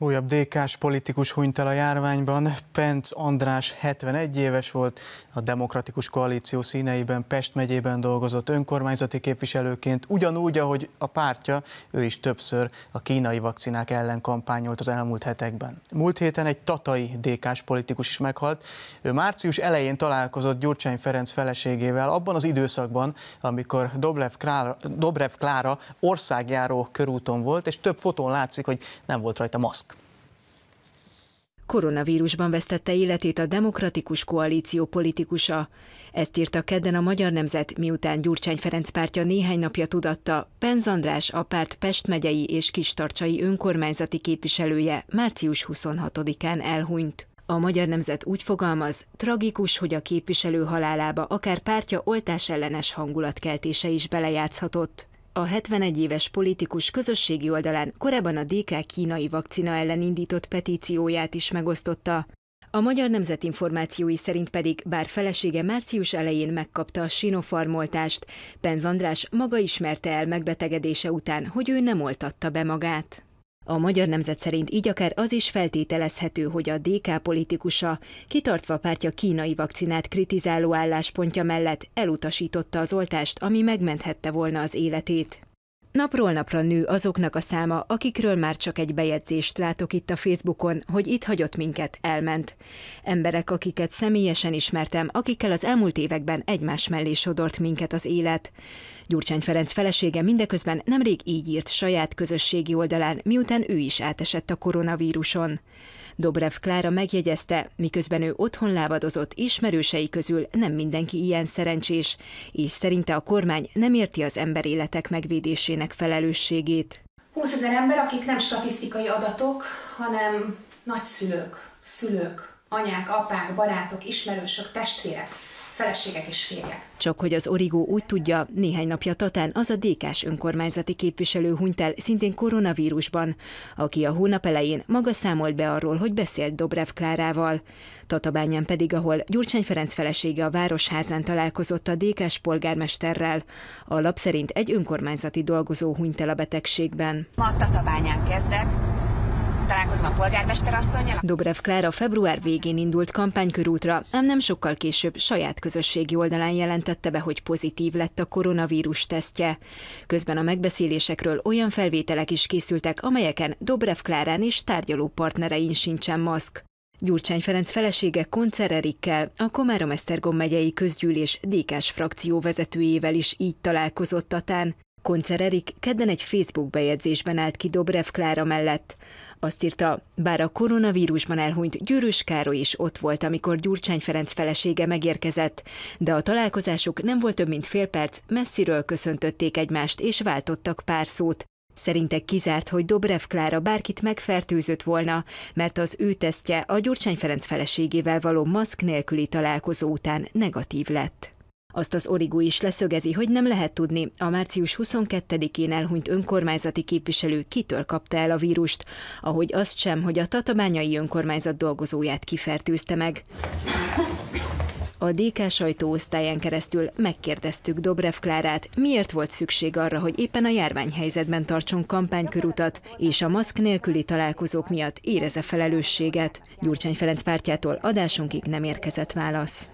Újabb dk politikus hunyt el a járványban. Penc András 71 éves volt, a Demokratikus Koalíció színeiben Pest megyében dolgozott önkormányzati képviselőként, ugyanúgy, ahogy a pártja, ő is többször a kínai vakcinák ellen kampányolt az elmúlt hetekben. Múlt héten egy tatai dk politikus is meghalt. Ő március elején találkozott Gyurcsány Ferenc feleségével abban az időszakban, amikor Dobrev Klára, Dobrev Klára országjáró körúton volt, és több fotón látszik, hogy nem volt rajta maszk. Koronavírusban vesztette életét a Demokratikus Koalíció politikusa. Ezt írta kedden a Magyar Nemzet, miután Gyurcsány Ferenc pártja néhány napja tudatta, Penz András a párt Pest megyei és Kistarcsai önkormányzati képviselője március 26-án elhunyt. A magyar nemzet úgy fogalmaz, tragikus, hogy a képviselő halálába akár pártja oltás ellenes hangulatkeltése is belejátszhatott a 71 éves politikus közösségi oldalán korábban a DK kínai vakcina ellen indított petícióját is megosztotta. A Magyar Nemzet információi szerint pedig, bár felesége március elején megkapta a sinofarmoltást, Penz András maga ismerte el megbetegedése után, hogy ő nem oltatta be magát. A magyar nemzet szerint így akár az is feltételezhető, hogy a DK politikusa, kitartva pártja kínai vakcinát kritizáló álláspontja mellett elutasította az oltást, ami megmenthette volna az életét. Napról napra nő azoknak a száma, akikről már csak egy bejegyzést látok itt a Facebookon, hogy itt hagyott minket, elment. Emberek, akiket személyesen ismertem, akikkel az elmúlt években egymás mellé sodort minket az élet. Gyurcsány Ferenc felesége mindeközben nemrég így írt saját közösségi oldalán, miután ő is átesett a koronavíruson. Dobrev Klára megjegyezte, miközben ő otthon lábadozott, ismerősei közül nem mindenki ilyen szerencsés, és szerinte a kormány nem érti az emberéletek megvédésének ennek felelősségét. 20 ezer ember, akik nem statisztikai adatok, hanem nagyszülők, szülők, anyák, apák, barátok, ismerősök, testvérek, feleségek és férjek. Csak hogy az origó úgy tudja, néhány napja Tatán az a dk önkormányzati képviselő hunyt el szintén koronavírusban, aki a hónap elején maga számolt be arról, hogy beszélt Dobrev Klárával. Tatabányán pedig, ahol Gyurcsány Ferenc felesége a Városházán találkozott a dk polgármesterrel. A lap szerint egy önkormányzati dolgozó hunyt el a betegségben. Ma Tatabányán kezdek, találkozom a polgármesterasszonynal. Dobrev Klára február végén indult kampánykörútra, ám nem sokkal később saját közösségi oldalán jelentette be, hogy pozitív lett a koronavírus tesztje. Közben a megbeszélésekről olyan felvételek is készültek, amelyeken Dobrev Klárán és tárgyaló partnerein sincsen maszk. Gyurcsány Ferenc felesége Koncer Erikkel, a Komárom-Esztergom megyei közgyűlés DK-s frakció vezetőjével is így találkozott Tatán. Koncer Erik kedden egy Facebook bejegyzésben állt ki Dobrev Klára mellett. Azt írta, bár a koronavírusban elhunyt Gyűrűs Károly is ott volt, amikor Gyurcsány Ferenc felesége megérkezett, de a találkozásuk nem volt több mint fél perc, messziről köszöntötték egymást és váltottak pár szót. Szerinte kizárt, hogy Dobrev Klára bárkit megfertőzött volna, mert az ő tesztje a Gyurcsány Ferenc feleségével való maszk nélküli találkozó után negatív lett. Azt az origó is leszögezi, hogy nem lehet tudni, a március 22-én elhunyt önkormányzati képviselő kitől kapta el a vírust, ahogy azt sem, hogy a tatabányai önkormányzat dolgozóját kifertőzte meg. A DK sajtóosztályán keresztül megkérdeztük Dobrev Klárát, miért volt szükség arra, hogy éppen a járványhelyzetben tartson kampánykörutat, és a maszk nélküli találkozók miatt éreze felelősséget. Gyurcsány Ferenc pártjától adásunkig nem érkezett válasz.